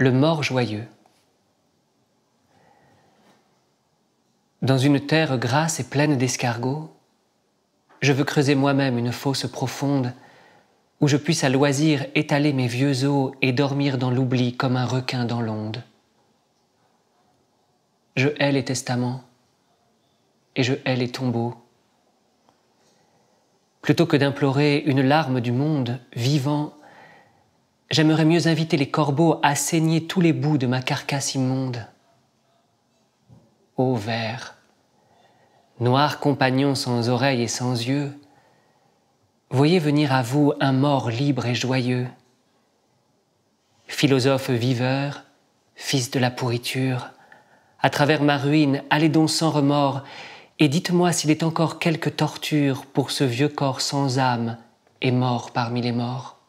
le mort joyeux. Dans une terre grasse et pleine d'escargots, je veux creuser moi-même une fosse profonde où je puisse à loisir étaler mes vieux os et dormir dans l'oubli comme un requin dans l'onde. Je hais les testaments et je hais les tombeaux. Plutôt que d'implorer une larme du monde vivant J'aimerais mieux inviter les corbeaux à saigner tous les bouts de ma carcasse immonde. Ô vers, noir compagnon sans oreilles et sans yeux, voyez venir à vous un mort libre et joyeux. Philosophe viveur, fils de la pourriture, à travers ma ruine, allez donc sans remords, et dites-moi s'il est encore quelque torture pour ce vieux corps sans âme et mort parmi les morts.